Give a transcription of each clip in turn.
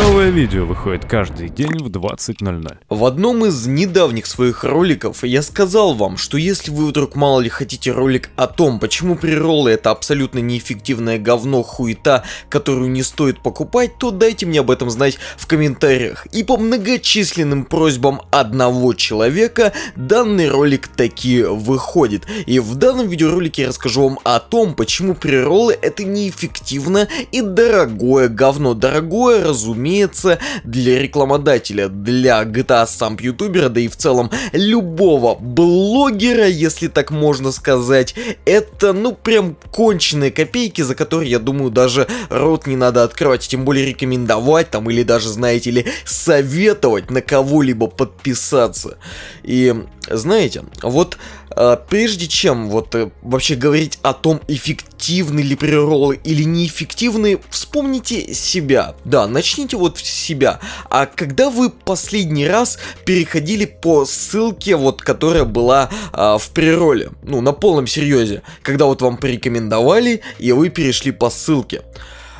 no Новое видео выходит каждый день в 20.00. В одном из недавних своих роликов я сказал вам, что если вы вдруг мало ли хотите ролик о том, почему приролы это абсолютно неэффективное говно хуета, которую не стоит покупать, то дайте мне об этом знать в комментариях. И по многочисленным просьбам одного человека данный ролик таки выходит. И в данном видеоролике я расскажу вам о том, почему приролы это неэффективно и дорогое говно. Дорогое, разумеется, месяца для рекламодателя, для GTA а сам ютубера, да и в целом любого блогера, если так можно сказать, это ну прям конченые копейки, за которые, я думаю, даже рот не надо открывать, тем более рекомендовать там или даже, знаете ли, советовать на кого-либо подписаться. И знаете, вот а, прежде чем вот э, вообще говорить о том, эффективно эффективны ли прероллы или неэффективны, вспомните себя. Да, начните вот с себя. А когда вы последний раз переходили по ссылке, вот которая была а, в прероле, ну на полном серьезе, когда вот вам порекомендовали и вы перешли по ссылке.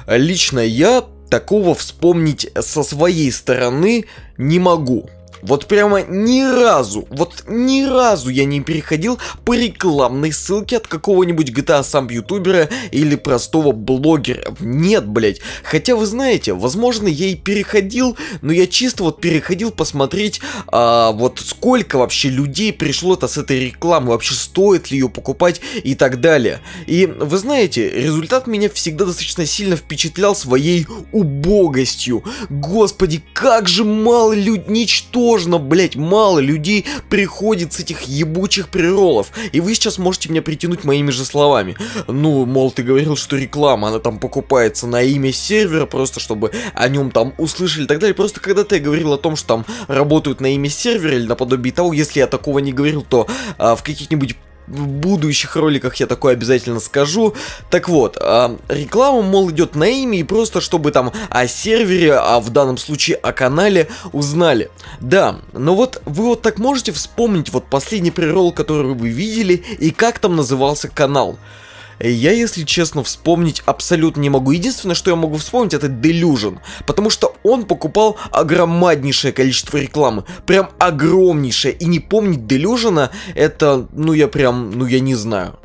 Лично я такого вспомнить со своей стороны не могу. Вот прямо ни разу, вот ни разу я не переходил по рекламной ссылке от какого-нибудь GTA а сам ютубера или простого блогера. Нет, блять. Хотя вы знаете, возможно я и переходил, но я чисто вот переходил посмотреть, а, вот сколько вообще людей пришло-то с этой рекламы, вообще стоит ли ее покупать и так далее. И вы знаете, результат меня всегда достаточно сильно впечатлял своей убогостью. Господи, как же мало людей, ничто сложно, блять, мало людей приходит с этих ебучих приролов. И вы сейчас можете меня притянуть моими же словами. Ну, мол, ты говорил, что реклама, она там покупается на имя сервера, просто чтобы о нем там услышали и так далее. Просто когда ты говорил о том, что там работают на имя сервера или наподобие того, если я такого не говорил, то а, в каких-нибудь в будущих роликах я такое обязательно скажу. Так вот, э, реклама, мол, идет на имя и просто чтобы там о сервере, а в данном случае о канале узнали. Да, но вот вы вот так можете вспомнить вот последний преролл, который вы видели и как там назывался канал я, если честно, вспомнить абсолютно не могу. Единственное, что я могу вспомнить, это Delusion, потому что он покупал огромнейшее количество рекламы, прям огромнейшее, и не помнить Delusion, это, ну я прям, ну я не знаю.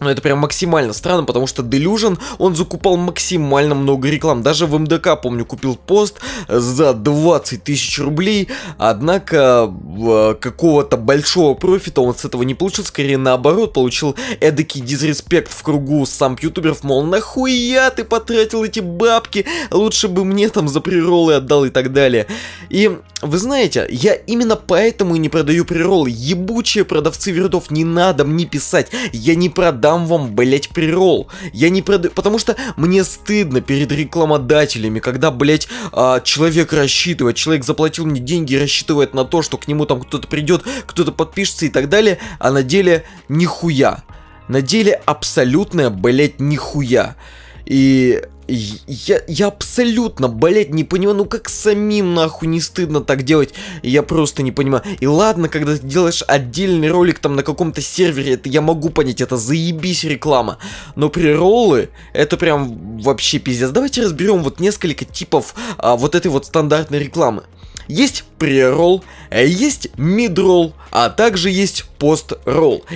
Но это прям максимально странно, потому что Delusion, он закупал максимально много реклам. Даже в МДК, помню, купил пост э, за 20 тысяч рублей. Однако, э, какого-то большого профита он с этого не получил. Скорее, наоборот, получил эдакий дизреспект в кругу сам ютуберов. Мол, нахуя ты потратил эти бабки? Лучше бы мне там за приролы отдал и так далее. И, вы знаете, я именно поэтому и не продаю приролы. Ебучие продавцы вердов, не надо мне писать. Я не продам дам вам, блять, прирол. Я не продаю, потому что мне стыдно перед рекламодателями, когда, блять, а, человек рассчитывает, человек заплатил мне деньги рассчитывает на то, что к нему там кто-то придет, кто-то подпишется и так далее, а на деле нихуя. На деле абсолютная, блять, нихуя. И я, я абсолютно, блять, не понимаю, ну как самим нахуй не стыдно так делать, я просто не понимаю. И ладно, когда ты делаешь отдельный ролик там на каком-то сервере, это я могу понять, это заебись реклама. Но при прероллы, это прям вообще пиздец. Давайте разберем вот несколько типов а, вот этой вот стандартной рекламы. Есть преролл, э, есть мидролл, а также есть пост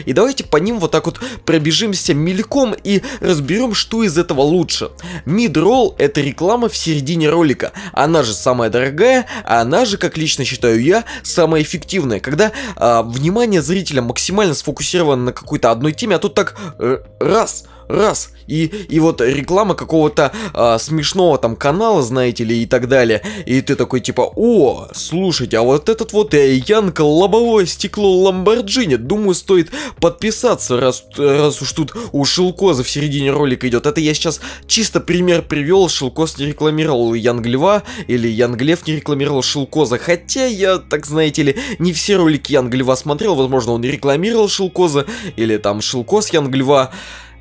И давайте по ним вот так вот пробежимся мельком и разберем, что из этого лучше. Мидролл это реклама в середине ролика. Она же самая дорогая, а она же, как лично считаю я, самая эффективная. Когда э, внимание зрителя максимально сфокусировано на какой-то одной теме, а тут так э, раз – Раз. И, и вот реклама какого-то а, смешного там канала, знаете ли, и так далее. И ты такой типа, о, слушайте, а вот этот вот э, Янка лобовое стекло Ламборджини. Думаю, стоит подписаться, раз, раз уж тут у Шелкоза в середине ролика идет. Это я сейчас чисто пример привел. Шелкоз не рекламировал Янглева, или Янглев не рекламировал Шелкоза. Хотя я, так знаете ли, не все ролики Янглева смотрел. Возможно, он не рекламировал Шелкоза, или там Шелкоз Янглева.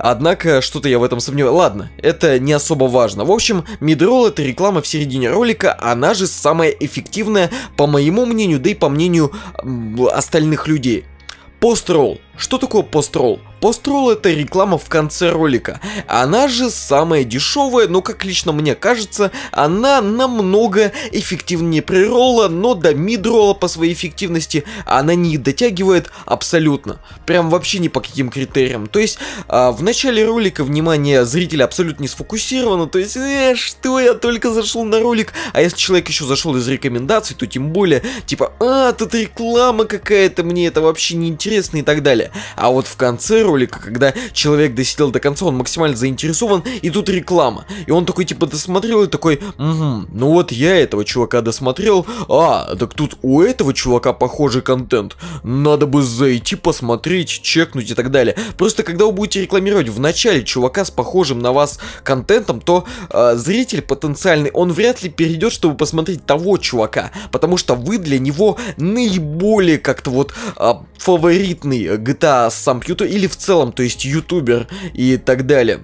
Однако, что-то я в этом сомневаюсь. Ладно, это не особо важно. В общем, мидролл это реклама в середине ролика, она же самая эффективная, по моему мнению, да и по мнению остальных людей. Постролл что такое построл? Построл это реклама в конце ролика. Она же самая дешевая, но как лично мне кажется, она намного эффективнее преролла, но до мидролла по своей эффективности она не дотягивает абсолютно. Прям вообще ни по каким критериям. То есть а, в начале ролика внимание зрителя абсолютно не сфокусировано. То есть, э, что я только зашел на ролик, а если человек еще зашел из рекомендаций, то тем более, типа, а, тут реклама какая-то, мне это вообще не интересно и так далее. А вот в конце ролика, когда человек досидел до конца, он максимально заинтересован, и тут реклама. И он такой, типа, досмотрел и такой, угу, ну вот я этого чувака досмотрел, а, так тут у этого чувака похожий контент, надо бы зайти, посмотреть, чекнуть и так далее. Просто когда вы будете рекламировать в начале чувака с похожим на вас контентом, то э, зритель потенциальный, он вряд ли перейдет, чтобы посмотреть того чувака, потому что вы для него наиболее как-то вот э, фаворитный э, мета с Сампьюту или в целом, то есть ютубер и так далее.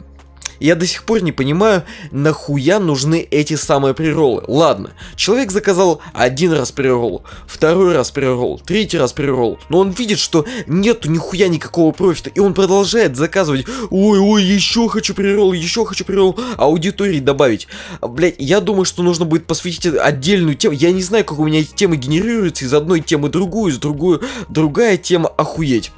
Я до сих пор не понимаю, нахуя нужны эти самые приролы. Ладно, человек заказал один раз прирол, второй раз прирол, третий раз прирол, но он видит, что нету нихуя никакого профита, и он продолжает заказывать, ой-ой, еще хочу прирол, еще хочу прирол, аудитории добавить. Блять, я думаю, что нужно будет посвятить отдельную тему, я не знаю, как у меня эти темы генерируются, из одной темы другую, из другую, другая тема охуеть.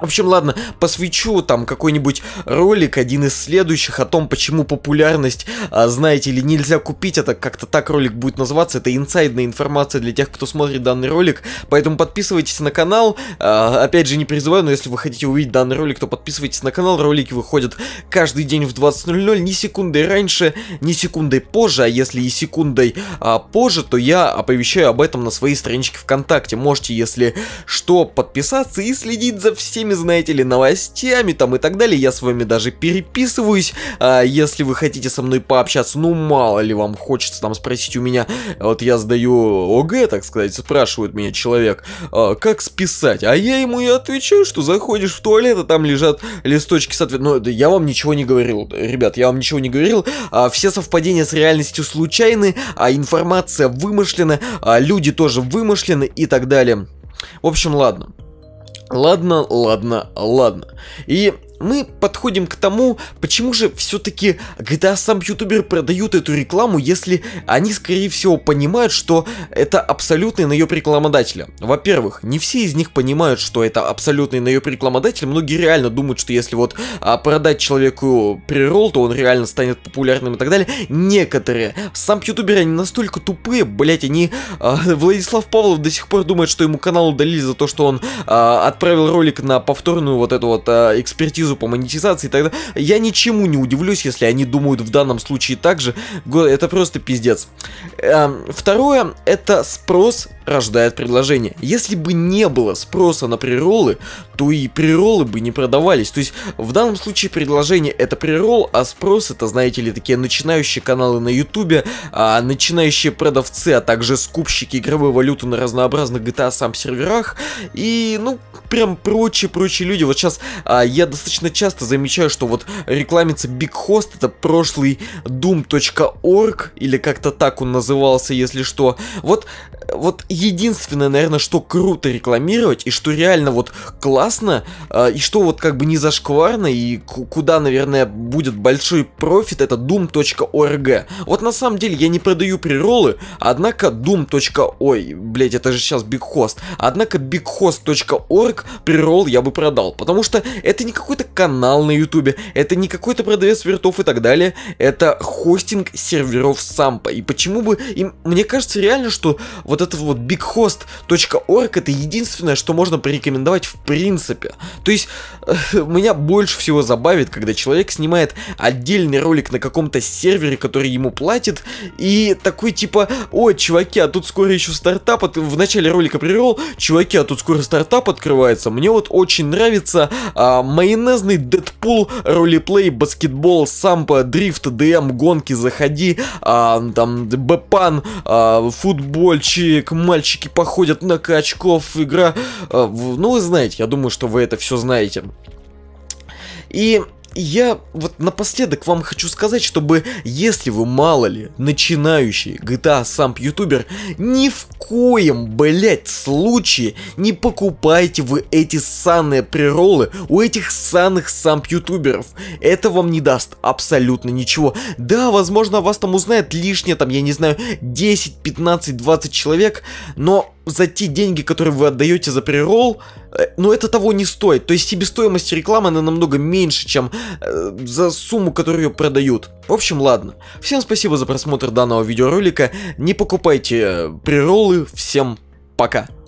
В общем, ладно, посвечу там какой-нибудь ролик, один из следующих, о том, почему популярность, а, знаете ли, нельзя купить, это как-то так ролик будет называться, это инсайдная информация для тех, кто смотрит данный ролик, поэтому подписывайтесь на канал, а, опять же, не призываю, но если вы хотите увидеть данный ролик, то подписывайтесь на канал, ролики выходят каждый день в 20.00, ни секундой раньше, ни секундой позже, а если и секундой а, позже, то я оповещаю об этом на своей страничке ВКонтакте, можете, если что, подписаться и следить за всеми всякими, знаете ли, новостями там и так далее. Я с вами даже переписываюсь. А, если вы хотите со мной пообщаться, ну мало ли вам хочется там спросить у меня. Вот я сдаю ОГЭ, так сказать, спрашивает меня человек, а, как списать. А я ему и отвечаю, что заходишь в туалет, а там лежат листочки с ответом. Ну, я вам ничего не говорил, ребят, я вам ничего не говорил. А, все совпадения с реальностью случайны, а информация вымышлена, а люди тоже вымышлены и так далее. В общем, ладно. Ладно, ладно, ладно. И мы подходим к тому, почему же все-таки GTA сам ютубер продают эту рекламу, если они, скорее всего, понимают, что это абсолютный наеб рекламодателя. Во-первых, не все из них понимают, что это абсолютный наеб рекламодатель, многие реально думают, что если вот а, продать человеку прирол, то он реально станет популярным и так далее. Некоторые. Сам ютубер, они настолько тупые, блять, они... А, Владислав Павлов до сих пор думает, что ему канал удалили за то, что он а, отправил ролик на повторную вот эту вот а, экспертизу экспертизу по монетизации и так далее. Я ничему не удивлюсь, если они думают в данном случае так же. Это просто пиздец. Эм, второе, это спрос рождает предложение. Если бы не было спроса на приролы, то и приролы бы не продавались. То есть в данном случае предложение это прирол, а спрос это, знаете ли, такие начинающие каналы на ютубе, а, начинающие продавцы, а также скупщики игровой валюты на разнообразных GTA сам серверах. И, ну, прям прочие-прочие люди. Вот сейчас а, я достаточно часто замечаю, что вот рекламится Big Host, это прошлый doom.org, или как-то так он назывался, если что. Вот, вот единственное, наверное, что круто рекламировать, и что реально вот классно, а, и что вот как бы не зашкварно, и куда, наверное, будет большой профит, это doom.org. Вот на самом деле я не продаю приролы, однако doom. Ой, блять, это же сейчас Big Host. Однако bighost.org как прирол я бы продал. Потому что это не какой-то канал на ютубе, это не какой-то продавец вертов и так далее, это хостинг серверов сампа. И почему бы им... Мне кажется реально, что вот этот вот bighost.org это единственное, что можно порекомендовать в принципе. То есть э, меня больше всего забавит, когда человек снимает отдельный ролик на каком-то сервере, который ему платит, и такой типа, о, чуваки, а тут скоро еще стартап, от... в начале ролика прирол, чуваки, а тут скоро стартап открывает, называется. Мне вот очень нравится а, майонезный Дэдпул, ролеплей, баскетбол, сампа, дрифт, ДМ, гонки, заходи, а, там, бэпан, а, футбольчик, мальчики походят на качков, игра. А, ну, вы знаете, я думаю, что вы это все знаете. И я вот напоследок вам хочу сказать, чтобы если вы, мало ли, начинающий GTA сам ютубер, ни в коем, блять, случае не покупайте вы эти санные приролы у этих санных самп ютуберов. Это вам не даст абсолютно ничего. Да, возможно, вас там узнает лишнее, там, я не знаю, 10, 15, 20 человек, но за те деньги, которые вы отдаете за прирол, э, но ну, это того не стоит. То есть себестоимость рекламы, она намного меньше, чем э, за сумму, которую ее продают. В общем, ладно. Всем спасибо за просмотр данного видеоролика. Не покупайте э, приролы. Всем пока.